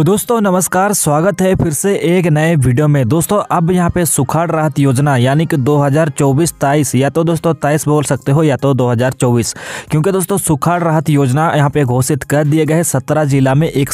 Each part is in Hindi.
तो दोस्तों नमस्कार स्वागत है फिर से एक नए वीडियो में दोस्तों अब यहाँ पे सुखाड़ राहत योजना यानी कि 2024 हज़ार या तो दोस्तों तेईस बोल सकते हो या तो 2024 क्योंकि दोस्तों सुखाड़ राहत योजना यहाँ पे घोषित कर दिए गए सत्रह जिला में एक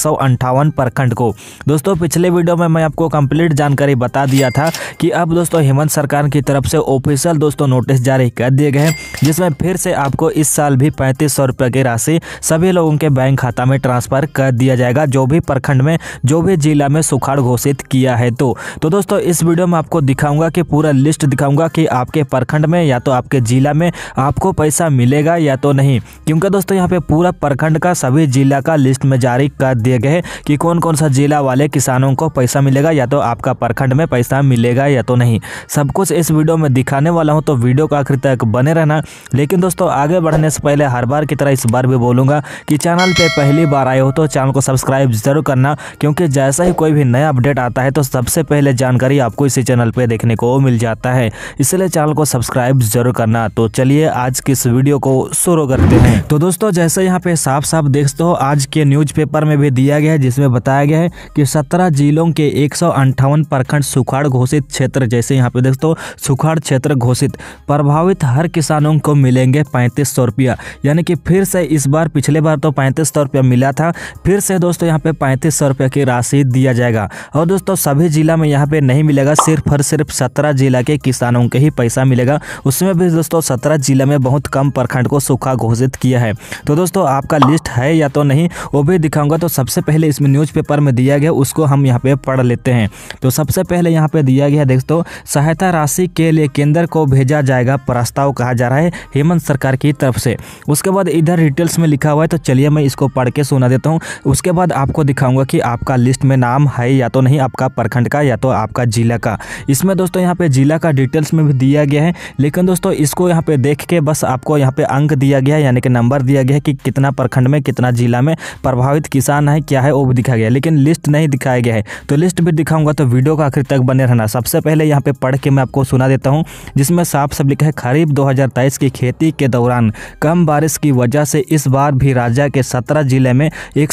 प्रखंड को दोस्तों पिछले वीडियो में मैं आपको कंप्लीट जानकारी बता दिया था कि अब दोस्तों हेमंत सरकार की तरफ से ऑफिशियल दोस्तों नोटिस जारी कर दिए गए जिसमें फिर से आपको इस साल भी पैंतीस सौ की राशि सभी लोगों के बैंक खाता में ट्रांसफर कर दिया जाएगा जो भी प्रखंड में में जो भी जिला में सुखाड़ घोषित किया है तो तो दोस्तों इस वीडियो में आपको दिखाऊंगा कि पूरा लिस्ट दिखाऊंगा कि आपके प्रखंड में या तो आपके जिला में आपको पैसा मिलेगा या तो नहीं क्योंकि दोस्तों यहाँ पे पूरा प्रखंड का सभी जिला का लिस्ट में जारी कर दिए गए कि कौन कौन सा जिला वाले किसानों को पैसा मिलेगा या तो आपका प्रखंड में पैसा मिलेगा या तो नहीं सब कुछ इस वीडियो में दिखाने वाला हूँ तो वीडियो का आखिर तक बने रहना लेकिन दोस्तों आगे बढ़ने से पहले हर बार की तरह इस बार भी बोलूंगा कि चैनल पर पहली बार आए हो तो चैनल को सब्सक्राइब जरूर करना क्योंकि जैसा ही कोई भी नया अपडेट आता है तो सबसे पहले जानकारी आपको इसी चैनल पर देखने को मिल जाता है इसलिए चैनल को सब्सक्राइब जरूर करना तो चलिए आज की इस वीडियो को शुरू करते हैं तो दोस्तों जैसे यहाँ पे साफ साफ देखते हो आज के न्यूज़पेपर में भी दिया गया है जिसमें बताया गया है कि सत्रह जिलों के एक प्रखंड सुखाड़ घोषित क्षेत्र जैसे यहाँ पे देखते हो सुखाड़ क्षेत्र घोषित प्रभावित हर किसानों को मिलेंगे पैंतीस सौ रुपया यानी कि फिर से इस बार पिछले बार तो पैंतीस सौ रुपया मिला था फिर से दोस्तों यहाँ पे पैंतीस सौ रुपये की राशि दिया जाएगा और दोस्तों सभी जिला में यहाँ पे नहीं मिलेगा सिर्फ और सिर्फ सत्रह जिला के किसानों के ही पैसा मिलेगा उसमें भी दोस्तों सत्रह जिला में बहुत कम प्रखंड को सूखा घोषित किया है तो दोस्तों आपका लिस्ट है या तो नहीं वो भी दिखाऊंगा तो सबसे पहले इसमें न्यूज़पेपर में दिया गया उसको हम यहाँ पे पढ़ लेते हैं तो सबसे पहले यहाँ पे दिया गया दोस्तों सहायता राशि के लिए केंद्र को भेजा जाएगा प्रस्ताव कहा जा रहा है हेमंत सरकार की तरफ से उसके बाद इधर डिटेल्स में लिखा हुआ है तो चलिए मैं इसको पढ़ के सुना देता हूँ उसके बाद आपको दिखाऊंगा कि कि आपका लिस्ट में नाम है या तो नहीं आपका प्रखंड का या तो आपका जिला का इसमें दोस्तों यहाँ पे जिला का डिटेल्स में भी दिया गया है लेकिन दोस्तों इसको यहाँ पे देख के बस आपको यहाँ पे अंक दिया गया है यानी कि नंबर दिया गया है कि कितना प्रखंड में कितना जिला में प्रभावित किसान है क्या है वो भी दिखाया गया लेकिन लिस्ट नहीं दिखाया गया है तो लिस्ट भी दिखाऊंगा तो वीडियो का आखिर तक बने रहना सबसे पहले यहाँ पे पढ़ के मैं आपको सुना देता हूँ जिसमें साफ सब लिखा है खरीफ दो की खेती के दौरान कम बारिश की वजह से इस बार भी राज्य के सत्रह जिले में एक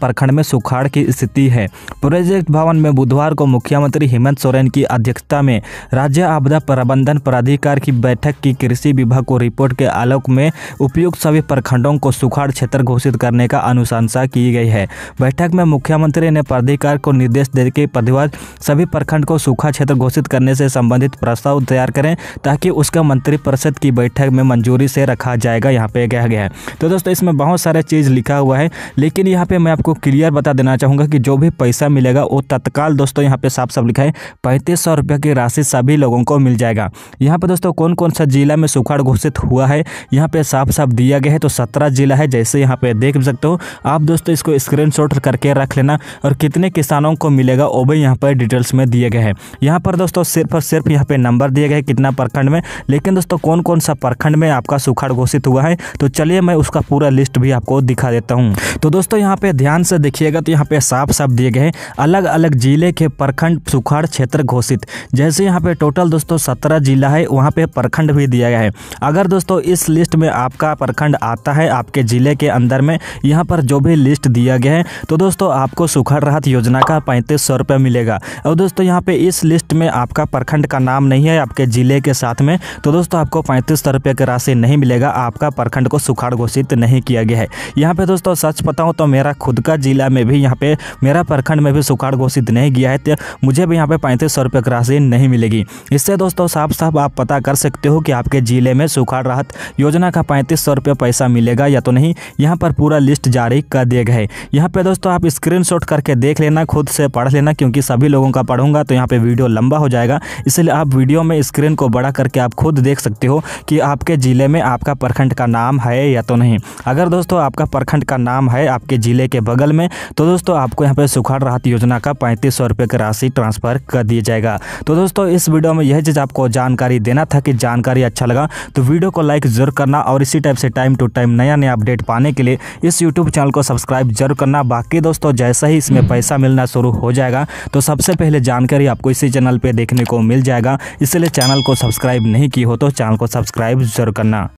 प्रखंड में सुखाड़ बाढ़ की स्थिति है प्रोजेक्ट भवन में बुधवार को मुख्यमंत्री हेमंत सोरेन की अध्यक्षता में राज्य आपदा प्रबंधन प्राधिकार की बैठक की कृषि विभाग को रिपोर्ट के आलोक में उपयुक्त सभी प्रखंडों को सुखाड़ क्षेत्र घोषित करने का अनुशंसा की गई है बैठक में मुख्यमंत्री ने प्राधिकार को निर्देश देकर प्रतिवाद सभी प्रखंड को सूखा क्षेत्र घोषित करने से संबंधित प्रस्ताव तैयार करें ताकि उसका मंत्रिपरिषद की बैठक में मंजूरी से रखा जाएगा यहाँ पे कहा गया है तो दोस्तों इसमें बहुत सारे चीज़ लिखा हुआ है लेकिन यहाँ पे मैं आपको क्लियर बता देना कहना चाहूँगा कि जो भी पैसा मिलेगा वो तत्काल दोस्तों यहाँ पे साफ साफ लिखा है पैंतीस सौ रुपये की राशि सभी लोगों को मिल जाएगा यहाँ पर दोस्तों कौन कौन सा जिला में सुखाड़ घोषित हुआ है यहाँ पे साफ साफ दिया गया है तो सत्रह जिला है जैसे यहाँ पे देख सकते हो आप दोस्तों इसको स्क्रीन करके रख लेना और कितने किसानों को मिलेगा वो भी यहाँ पर डिटेल्स में दिए गए हैं यहाँ पर दोस्तों सिर्फ और सिर्फ यहाँ पे नंबर दिए गए कितना प्रखंड में लेकिन दोस्तों कौन कौन सा प्रखंड में आपका सुखाड़ घोषित हुआ है तो चलिए मैं उसका पूरा लिस्ट भी आपको दिखा देता हूँ तो दोस्तों यहाँ पे ध्यान से देखिएगा तो यहाँ पे साफ साफ दिए गए हैं अलग अलग जिले के प्रखंड सुखाड़ क्षेत्र घोषित जैसे यहाँ पे टोटल दोस्तों सत्रह जिला है वहाँ पे प्रखंड भी दिया गया है अगर दोस्तों इस लिस्ट में आपका प्रखंड आता है आपके ज़िले के अंदर में यहाँ पर जो भी लिस्ट दिया गया है तो दोस्तों आपको सुखाड़ राहत योजना का पैंतीस सौ रुपये मिलेगा और दोस्तों यहाँ पे इस लिस्ट में आपका प्रखंड का नाम नहीं है आपके ज़िले के साथ में तो दोस्तों आपको पैंतीस सौ रुपये की राशि नहीं मिलेगा आपका प्रखंड को सुखाड़ घोषित नहीं किया गया है यहाँ पर दोस्तों सच बताऊँ तो मेरा खुद का ज़िला में भी यहाँ यहाँ पे मेरा प्रखंड में भी सुखाड़ घोषित नहीं किया है तो मुझे भी यहाँ पे पैंतीस सौ रुपये की राशि नहीं मिलेगी इससे दोस्तों साफ साफ आप पता कर सकते हो कि आपके ज़िले में सुखाड़ राहत योजना का पैंतीस सौ रुपये पैसा मिलेगा या तो नहीं यहाँ पर पूरा लिस्ट जारी कर दिया गया है यहाँ पर दोस्तों आप स्क्रीन करके देख लेना खुद से पढ़ लेना क्योंकि सभी लोगों का पढ़ूंगा तो यहाँ पर वीडियो लंबा हो जाएगा इसलिए आप वीडियो में स्क्रीन को बड़ा करके आप खुद देख सकते हो कि आपके ज़िले में आपका प्रखंड का नाम है या तो नहीं अगर दोस्तों आपका प्रखंड का नाम है आपके ज़िले के बगल में तो दोस्तों दोस्तों आपको यहाँ पर सुखाड़ राहत योजना का पैंतीस सौ रुपये का राशि ट्रांसफर कर दिया जाएगा तो दोस्तों इस वीडियो में यह चीज़ आपको जानकारी देना था कि जानकारी अच्छा लगा तो वीडियो को लाइक जरूर करना और इसी टाइप से टाइम टू टाइम नया नया अपडेट पाने के लिए इस यूट्यूब चैनल को सब्सक्राइब जरूर करना बाकी दोस्तों जैसा ही इसमें पैसा मिलना शुरू हो जाएगा तो सबसे पहले जानकारी आपको इसी चैनल पर देखने को मिल जाएगा इसलिए चैनल को सब्सक्राइब नहीं की हो तो चैनल को सब्सक्राइब जरूर करना